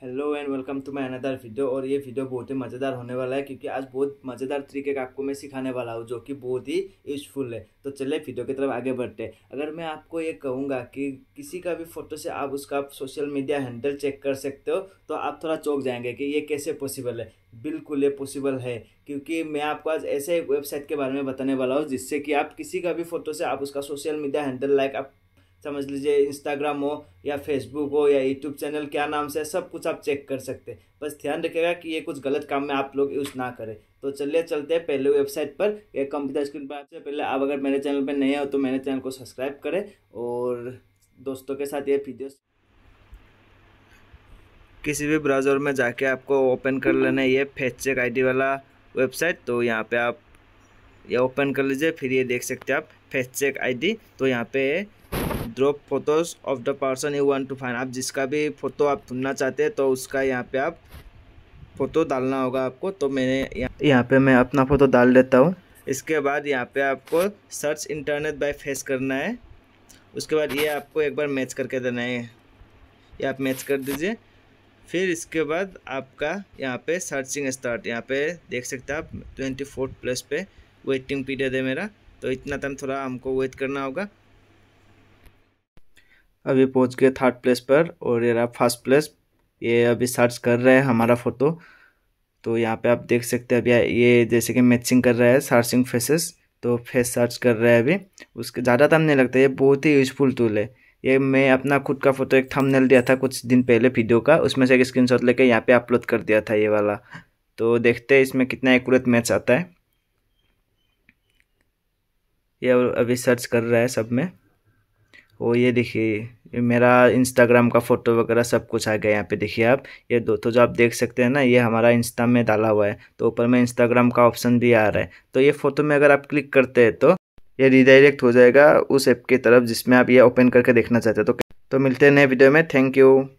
hello and welcome to my another video और ये video बहुत ही मज़ेदार होने वाला है क्योंकि आज बहुत मज़ेदार तरीके का आपको मैं सिखाने वाला हूँ जो कि बहुत ही यूजफुल है तो चलिए वीडियो की तरफ आगे बढ़ते हैं अगर मैं आपको ये कहूँगा कि किसी का भी फ़ोटो से आप उसका सोशल मीडिया हैंडल चेक कर सकते हो तो आप थोड़ा चौंक जाएंगे कि ये कैसे पॉसिबल है बिल्कुल ये पॉसिबल है क्योंकि मैं आपको आज ऐसे एक वेबसाइट के बारे में बताने वाला हूँ जिससे कि आप किसी का भी फ़ोटो से आप उसका सोशल मीडिया हैंडल लाइक आप समझ लीजिए इंस्टाग्राम हो या फेसबुक हो या यूट्यूब चैनल क्या नाम से है सब कुछ आप चेक कर सकते हैं बस ध्यान रखिएगा कि ये कुछ गलत काम में आप लोग यूज़ ना करें तो चलिए चलते हैं पहले वेबसाइट पर या कंप्यूटर स्क्रीन पर आपसे पहले आप अगर मेरे चैनल पर नए हो तो मेरे चैनल को सब्सक्राइब करें और दोस्तों के साथ ये वीडियो किसी भी ब्राउज़र में जाके आपको ओपन कर लेना है ये फेस चेक आई वाला वेबसाइट तो यहाँ पे आप ये ओपन कर लीजिए फिर ये देख सकते हैं आप फेस चेक आईडी तो यहाँ पे drop photos of the person you want to find आप जिसका भी फ़ोटो आप ढूंढना चाहते हैं तो उसका यहाँ पे आप फ़ोटो डालना होगा आपको तो मैंने यहाँ पे मैं अपना फ़ोटो डाल देता हूँ इसके बाद यहाँ पे आपको सर्च इंटरनेट बाय फेस करना है उसके बाद ये आपको एक बार मैच करके देना है ये आप मैच कर दीजिए फिर इसके बाद आपका यहाँ पे सर्चिंग स्टार्ट यहाँ पे देख सकते हैं आप ट्वेंटी फोर्थ प्लस पे वेटिंग पीरियड है मेरा तो इतना टाइम थोड़ा हमको वेट करना होगा अभी पहुंच गए थर्ड प्लेस पर और ये रहा फर्स्ट प्लेस ये अभी सर्च कर रहे हैं हमारा फ़ोटो तो यहाँ पे आप देख सकते हैं अभी ये जैसे कि मैचिंग कर रहा है सर्चिंग फेसेस तो फेस सर्च कर रहा है अभी उसके ज़्यादा टाइम नहीं लगता ये बहुत ही यूजफुल टूल है ये मैं अपना खुद का फ़ोटो एक थंबनेल दिया था कुछ दिन पहले वीडियो का उसमें से एक स्क्रीनशॉट लेके यहाँ पे अपलोड कर दिया था ये वाला तो देखते हैं इसमें कितना एक्यूरेट मैच आता है ये अभी सर्च कर रहा है सब में वो ये देखिए मेरा इंस्टाग्राम का फ़ोटो वगैरह सब कुछ आ गया यहाँ पे देखिए आप ये दो तो जो आप देख सकते हैं ना ये हमारा इंस्टा में डाला हुआ है तो ऊपर में इंस्टाग्राम का ऑप्शन भी आ रहा है तो ये फ़ोटो में अगर आप क्लिक करते हैं तो ये रिडायरेक्ट हो जाएगा उस ऐप की तरफ जिसमें आप ये ओपन करके देखना चाहते हैं तो, तो मिलते हैं नए वीडियो में थैंक यू